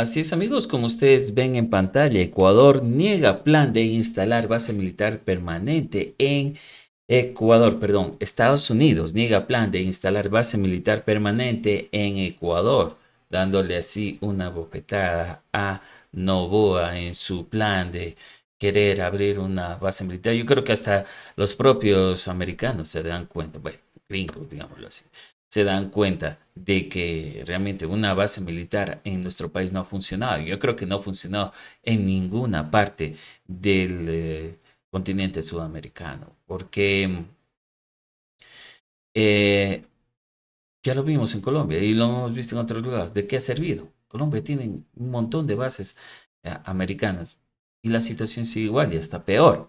Así es amigos, como ustedes ven en pantalla, Ecuador niega plan de instalar base militar permanente en Ecuador, perdón, Estados Unidos niega plan de instalar base militar permanente en Ecuador, dándole así una bofetada a Novoa en su plan de querer abrir una base militar. Yo creo que hasta los propios americanos se dan cuenta, bueno, gringos, digámoslo así se dan cuenta de que realmente una base militar en nuestro país no ha funcionado. Yo creo que no ha funcionado en ninguna parte del eh, continente sudamericano, porque eh, ya lo vimos en Colombia y lo hemos visto en otros lugares. ¿De qué ha servido? Colombia tiene un montón de bases eh, americanas y la situación sigue igual y hasta peor.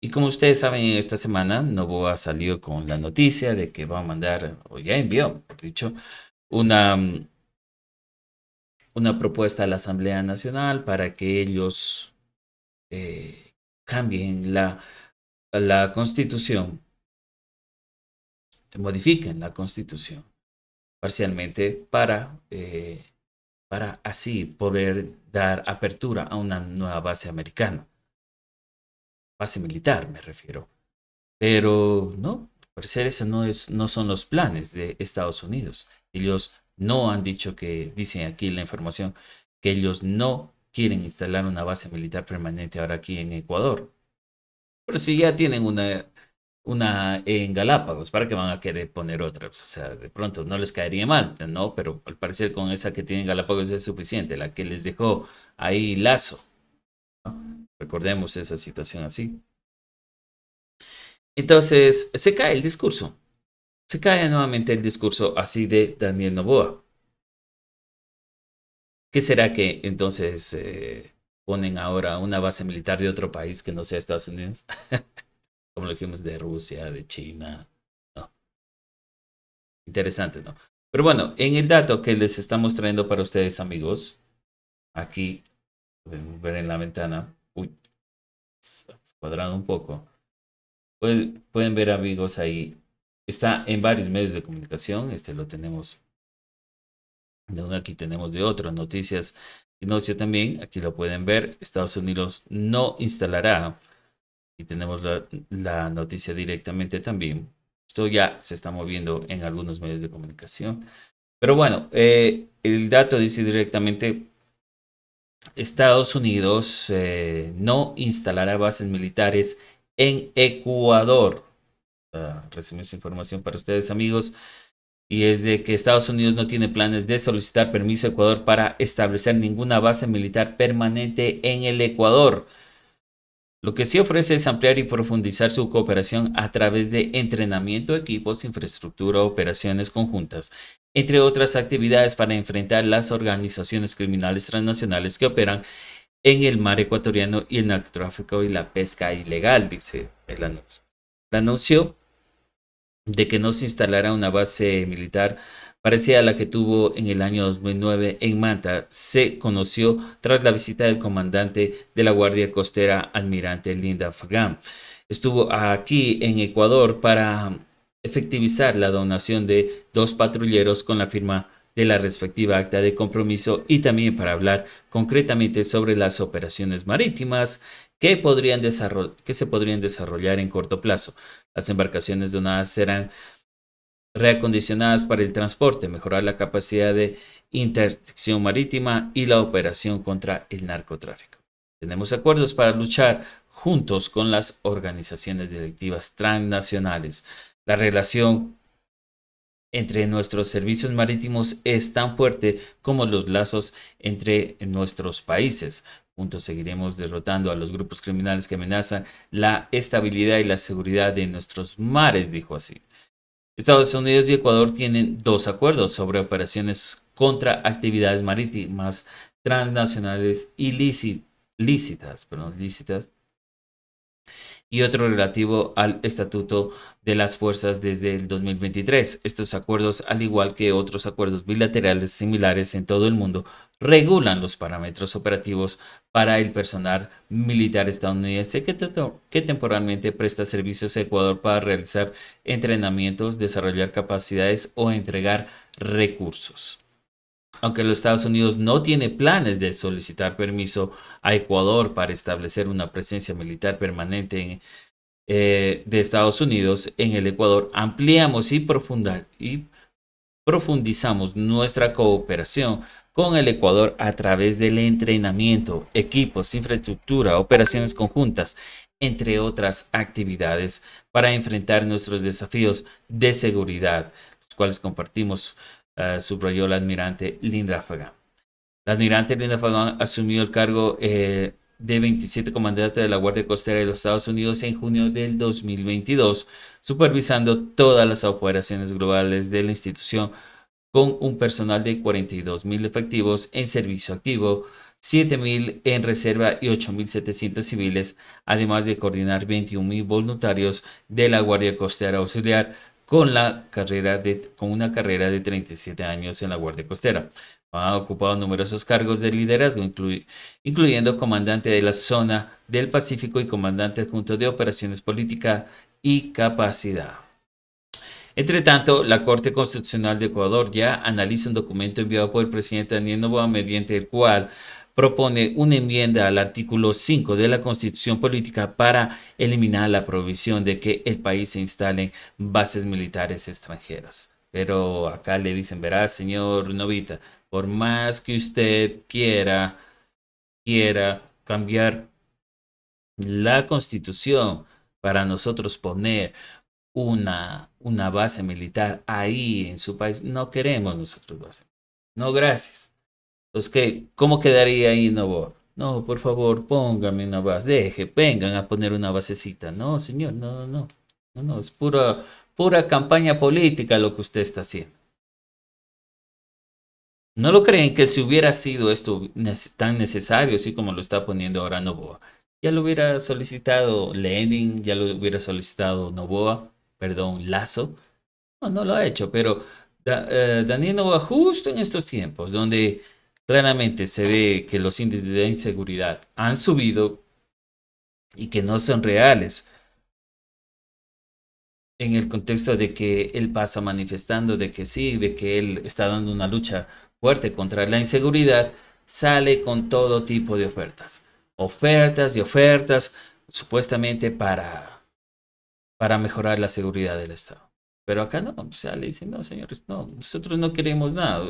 Y como ustedes saben, esta semana Novoa salió con la noticia de que va a mandar, o ya envió, por dicho, una, una propuesta a la Asamblea Nacional para que ellos eh, cambien la, la constitución, modifiquen la constitución parcialmente para, eh, para así poder dar apertura a una nueva base americana base militar, me refiero. Pero no, parecer esos no, es, no son los planes de Estados Unidos. Ellos no han dicho que, dicen aquí la información, que ellos no quieren instalar una base militar permanente ahora aquí en Ecuador. Pero si ya tienen una, e en Galápagos, ¿para qué van a querer poner otra? O sea, de pronto no les caería mal, ¿no? Pero al parecer con esa que tienen Galápagos es suficiente, la que les dejó ahí Lazo. Recordemos esa situación así. Entonces, se cae el discurso. Se cae nuevamente el discurso así de Daniel Novoa. ¿Qué será que entonces eh, ponen ahora una base militar de otro país que no sea Estados Unidos? Como lo dijimos, de Rusia, de China. Interesante, ¿no? Pero bueno, en el dato que les estamos trayendo para ustedes, amigos, aquí, podemos ver en la ventana, uy, cuadrado un poco, pues pueden ver amigos ahí, está en varios medios de comunicación, este lo tenemos de aquí tenemos de otras noticias Noticias también, aquí lo pueden ver, Estados Unidos no instalará, y tenemos la, noticia directamente también, esto ya se está moviendo en algunos medios de comunicación. Pero bueno, eh, el dato dice directamente Estados Unidos eh, no instalará bases militares en Ecuador. Ah, recibimos información para ustedes, amigos. Y es de que Estados Unidos no tiene planes de solicitar permiso a Ecuador para establecer ninguna base militar permanente en el Ecuador. Lo que sí ofrece es ampliar y profundizar su cooperación a través de entrenamiento, equipos, infraestructura, operaciones conjuntas entre otras actividades para enfrentar las organizaciones criminales transnacionales que operan en el mar ecuatoriano y el narcotráfico y la pesca ilegal, dice el anuncio. El anuncio de que no se instalará una base militar parecida a la que tuvo en el año 2009 en Manta se conoció tras la visita del comandante de la Guardia Costera, almirante Linda Fagan. Estuvo aquí en Ecuador para efectivizar la donación de dos patrulleros con la firma de la respectiva acta de compromiso y también para hablar concretamente sobre las operaciones marítimas que, podrían que se podrían desarrollar en corto plazo. Las embarcaciones donadas serán reacondicionadas para el transporte, mejorar la capacidad de interdicción marítima y la operación contra el narcotráfico. Tenemos acuerdos para luchar juntos con las organizaciones directivas transnacionales. La relación entre nuestros servicios marítimos es tan fuerte como los lazos entre nuestros países. Juntos seguiremos derrotando a los grupos criminales que amenazan la estabilidad y la seguridad de nuestros mares, dijo así. Estados Unidos y Ecuador tienen dos acuerdos sobre operaciones contra actividades marítimas transnacionales ilícitas, y otro relativo al Estatuto de las Fuerzas desde el 2023. Estos acuerdos, al igual que otros acuerdos bilaterales similares en todo el mundo, regulan los parámetros operativos para el personal militar estadounidense que, temporalmente presta servicios a Ecuador para realizar entrenamientos, desarrollar capacidades o entregar recursos. Aunque los Estados Unidos no tiene planes de solicitar permiso a Ecuador para establecer una presencia militar permanente eh, de Estados Unidos en el Ecuador, ampliamos y, y profundizamos nuestra cooperación con el Ecuador a través del entrenamiento, equipos, infraestructura, operaciones conjuntas, entre otras actividades para enfrentar nuestros desafíos de seguridad, los cuales compartimos eh, subrayó la admirante Linda Fagan. La admirante Linda Fagan asumió el cargo eh, de 27 comandante de la Guardia Costera de los Estados Unidos en junio del 2022, supervisando todas las operaciones globales de la institución con un personal de 42.000 efectivos en servicio activo, 7.000 en reserva y 8.700 civiles, además de coordinar 21.000 voluntarios de la Guardia Costera Auxiliar con, la carrera con una carrera de 37 años en la Guardia Costera. Ha ocupado numerosos cargos de liderazgo, incluyendo comandante de la zona del Pacífico y comandante adjunto de operaciones política y capacidad. Entre tanto, la Corte Constitucional de Ecuador ya analiza un documento enviado por el presidente Daniel Novoa mediante el cual propone una enmienda al artículo 5 de la Constitución Política para eliminar la provisión de que el país se instalen bases militares extranjeras. Pero acá le dicen, verá, señor Novita, por más que usted quiera, quiera cambiar la constitución para nosotros poner una, una base militar ahí en su país, no queremos nosotros base. No, gracias. Entonces, ¿cómo quedaría ahí Novoa? No, por favor, póngame una base, deje, vengan a poner una basecita. No, señor, no, no, no, no, es pura, pura campaña política lo que usted está haciendo. ¿No lo creen que si hubiera sido esto tan necesario, así como lo está poniendo ahora Novoa? Ya lo hubiera solicitado Lenin, ya lo hubiera solicitado Novoa, perdón, Lazo. No, no lo ha hecho, pero da, eh, Daniel Novoa justo en estos tiempos, donde Claramente se ve que los índices de inseguridad han subido y que no son reales en el contexto de que él pasa manifestando de que sí, de que él está dando una lucha fuerte contra la inseguridad, sale con todo tipo de ofertas. Ofertas y ofertas, supuestamente para, para mejorar la seguridad del Estado. Pero acá no, o sea, le dicen, no, señores, no, nosotros no queremos nada.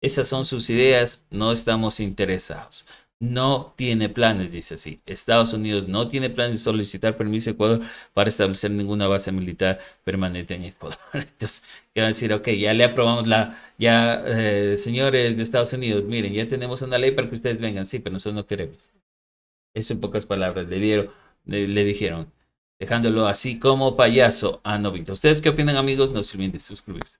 esas son sus ideas, no estamos interesados. No tiene planes, dice así. Estados Unidos no tiene planes de solicitar permiso a Ecuador para establecer ninguna base militar permanente en Ecuador. Entonces, que van a decir, ok, ya le aprobamos la, ya, eh, señores de Estados Unidos, miren, ya tenemos una ley para que ustedes vengan. Sí, pero nosotros no queremos. Eso en pocas palabras le dieron, le dijeron dejándolo así como payaso a novito. ¿Ustedes qué opinan, amigos? No se olviden de suscribirse.